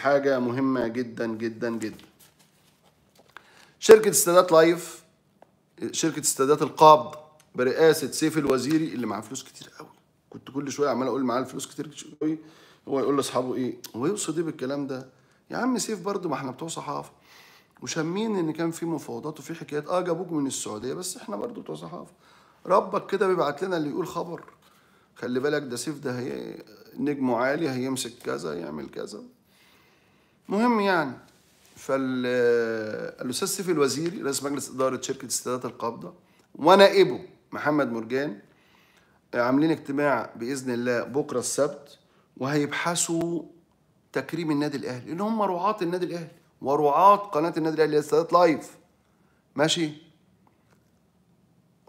حاجة مهمة جدا جدا جدا شركة استادات لايف شركة استادات القابض برئاسة سيف الوزيري اللي معاه فلوس كتير قوي كنت كل شوية عمال أقول معاه الفلوس كتير قوي هو يقول لأصحابه إيه هو يقصد إيه بالكلام ده يا عم سيف برضه ما إحنا بتوع صحافة وشامين إن كان في مفاوضات وفي حكايات أه جابوك من السعودية بس إحنا برضه بتوع صحافة ربك كده بيبعت لنا اللي يقول خبر خلي بالك ده سيف ده هي نجمه عالي هيمسك كذا يعمل كذا مهم يعني فالاستاذ سيف الوزيري رئيس مجلس اداره شركه استادات القابضه ونائبه محمد مرجان آه، عاملين اجتماع باذن الله بكره السبت وهيبحثوا تكريم النادي الاهلي اللي هم رعاه النادي الاهلي ورعاه قناه النادي الاهلي استادات لايف ماشي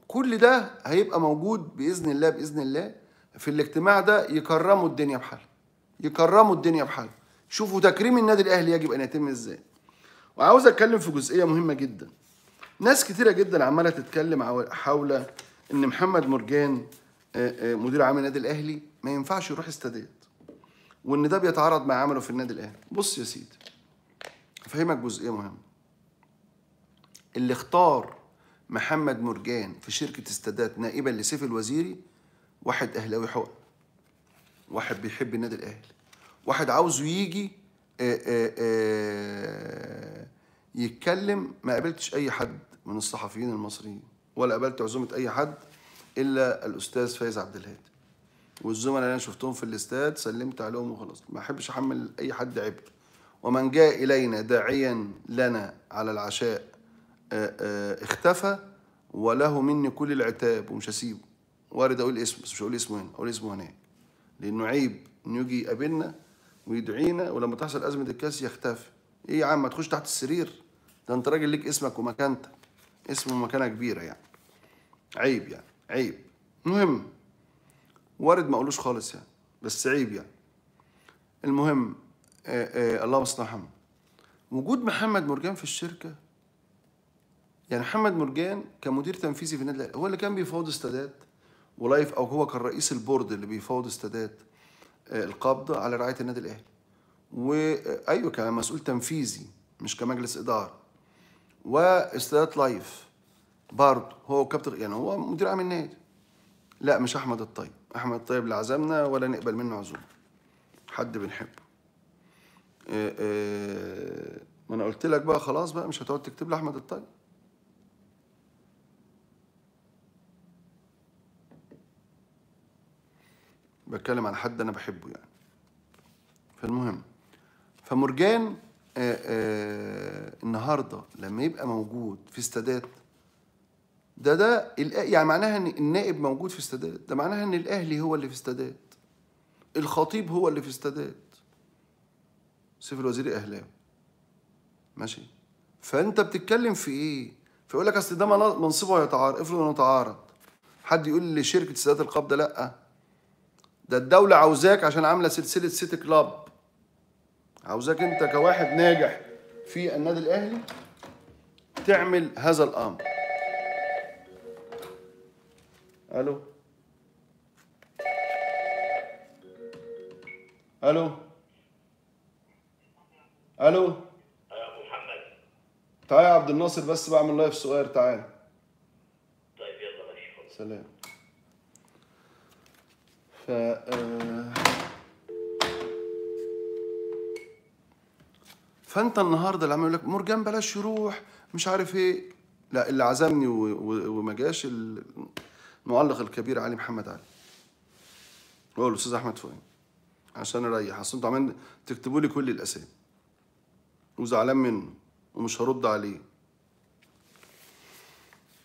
كل ده هيبقى موجود باذن الله باذن الله في الاجتماع ده يكرموا الدنيا بحالها يكرموا الدنيا بحالها شوفوا تكريم النادي الاهلي يجب ان يتم ازاي وعاوز اتكلم في جزئيه مهمه جدا ناس كتيره جدا عماله تتكلم حول ان محمد مرجان مدير عام النادي الاهلي ما ينفعش يروح استادات وان ده بيتعارض مع عمله في النادي الاهلي بص يا سيدي افهمك جزئيه مهمه اللي اختار محمد مرجان في شركه استادات نائبا لسيف الوزيري واحد اهلاوي حق واحد بيحب النادي الاهلي واحد عاوزه يجي آه، آه، آه، يتكلم ما قابلتش اي حد من الصحفيين المصريين ولا قابلت عزومه اي حد الا الاستاذ فايز عبد الهادي والزملاء اللي انا شفتهم في الاستاد سلمت عليهم وخلاص ما احبش احمل اي حد عبء ومن جاء الينا داعيا لنا على العشاء اختفى وله مني كل العتاب ومش هسيبه وارد اقول اسمه بس مش هقول اسمه هنا اقول اسمه هناك لانه عيب انه يجي يقابلنا ويدعينا ولما تحصل أزمة الكاس يختفي إيه يا عم ما تخش تحت السرير ده أنت راجل ليك اسمك ومكانتك اسم ومكانة كبيرة يعني عيب يعني عيب المهم وارد ما أقولوش خالص يعني بس عيب يعني المهم آآ آه، آآ آه، اللهم صل على محمد وجود محمد مرجان في الشركة يعني محمد مرجان كمدير تنفيذي في النادي هو اللي كان بيفاوض السادات ولايف او هو كان رئيس البورد اللي بيفاوض السادات القبض على رعايه النادي الاهلي وايوه كمسؤول تنفيذي مش كمجلس اداره واستادات لايف برضه هو كابتن يعني هو مدير عام النادي لا مش احمد الطيب احمد الطيب لا عزمنا ولا نقبل منه عزومه حد بنحبه آه، آه، ما انا قلت لك بقى خلاص بقى مش هتقعد تكتب لاحمد الطيب بتكلم عن حد انا بحبه يعني فالمهم فمرجان آآ آه، آآ آه، النهارده لما يبقى موجود في استادات ده ده يعني معناها ان النائب موجود في استادات ده معناها ان الاهلي هو اللي في استادات الخطيب هو اللي في استادات سيف الوزير اهلاوي ماشي فانت بتتكلم في ايه فيقول لك اصل ده منصبه هيتعارض افرض انه تعارض حد يقول لشركه استادات القبضه لا ده الدولة عاوزاك عشان عاملة سلسلة سيتي كلاب عاوزاك انت كواحد ناجح في النادي الاهلي تعمل هذا الامر الو الو الو يا ابو محمد تعالى يا عبد الناصر بس بعمل لايف سؤال تعالى طيب يلا ماشي سلام آه، فانت النهارده اللي عمال يقول لك مرجان بلاش يروح مش عارف ايه لا اللي عزمني وما جاش المعلق الكبير علي محمد علي هو الاستاذ احمد فؤاد عشان اريح اصل انتوا عمالين تكتبوا لي كل الاسامي وزعلان منه ومش هرد عليه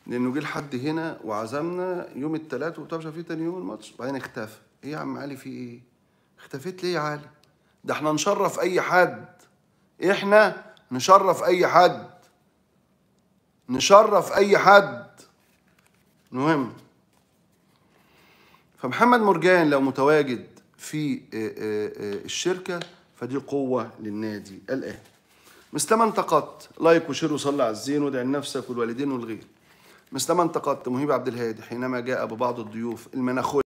لانه جه لحد هنا وعزمنا يوم الثلاث وبتاع مش عارف ايه تاني يوم الماتش وبعدين اختفى ايه يا عم علي في ايه اختفيت ليه يا علي ده احنا نشرف اي حد احنا نشرف اي حد نشرف اي حد المهم فمحمد مرجان لو متواجد في آه، آه، آه، الشركه فدي قوه للنادي الان مستما انتقدت لايك وشير وصلي على الزين وادعي لنفسك والوالدين والغير مستما انتقدت مهيب عبد الهادي حينما جاء ببعض الضيوف المناخوي